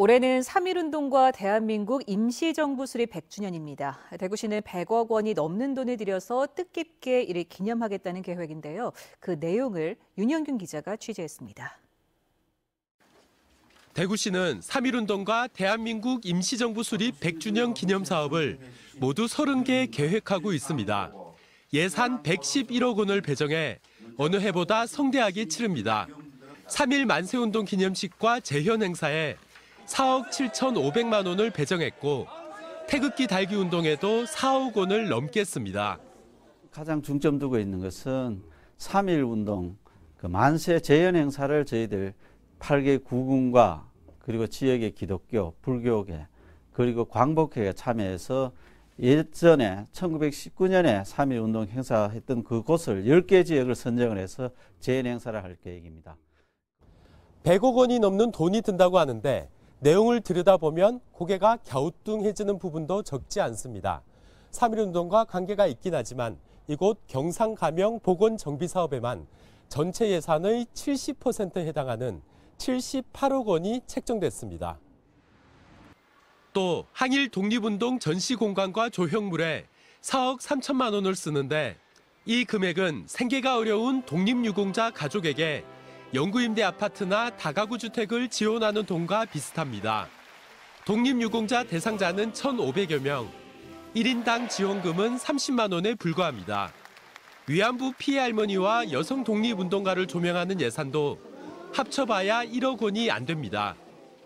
올해는 3.1운동과 대한민국 임시정부 수립 100주년입니다. 대구시는 100억 원이 넘는 돈을 들여서 뜻깊게 이를 기념하겠다는 계획인데요. 그 내용을 윤영균 기자가 취재했습니다. 대구시는 3.1운동과 대한민국 임시정부 수립 100주년 기념 사업을 모두 30개 계획하고 있습니다. 예산 111억 원을 배정해 어느 해보다 성대하게 치릅니다. 3.1 만세운동 기념식과 재현 행사에 4억 7,500만 원을 배정했고 태극기 달기 운동에도 4억 원을 넘겠습니다. 가장 중점 두고 있는 것은 3일 운동, 그 만세 재현 행사를 저희들 8개 구군과 그리고 지역의 기독교, 불교계 그리고 광복회에 참여해서 예전에 1919년에 3일 운동 행사했던 그곳을 10개 지역을 선정을 해서 재현 행사를 할 계획입니다. 100억 원이 넘는 돈이 든다고 하는데 내용을 들여다보면 고개가 갸우뚱해지는 부분도 적지 않습니다. 3.1운동과 관계가 있긴 하지만 이곳 경상가명 보건정비사업에만 전체 예산의 70%에 해당하는 78억 원이 책정됐습니다. 또 항일 독립운동 전시 공간과 조형물에 4억 3천만 원을 쓰는데 이 금액은 생계가 어려운 독립유공자 가족에게 연구임대 아파트나 다가구 주택을 지원하는 돈과 비슷합니다. 독립유공자 대상자는 1,500여 명, 1인당 지원금은 30만 원에 불과합니다. 위안부 피해 할머니와 여성 독립운동가를 조명하는 예산도 합쳐봐야 1억 원이 안 됩니다.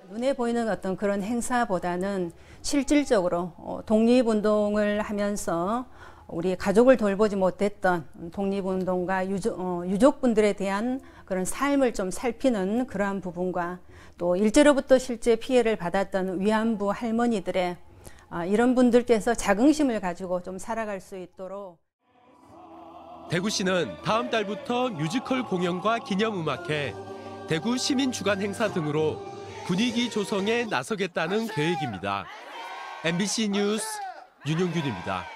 눈에 보이는 어떤 그런 행사보다는 실질적으로 어, 독립운동을 하면서 우리 가족을 돌보지 못했던 독립운동가 유족, 어, 분들에 대한 그런 삶을 좀 살피는 그러한 부분과 또 일제로부터 실제 피해를 받았던 위안부 할머니들의 아, 이런 분들께서 자긍심을 가지고 좀 살아갈 수 있도록 대구시는 다음 달부터 뮤지컬 공연과 기념음악회, 대구 시민 주간 행사 등으로 분위기 조성에 나서겠다는 계획입니다. MBC 뉴스 윤용균입니다.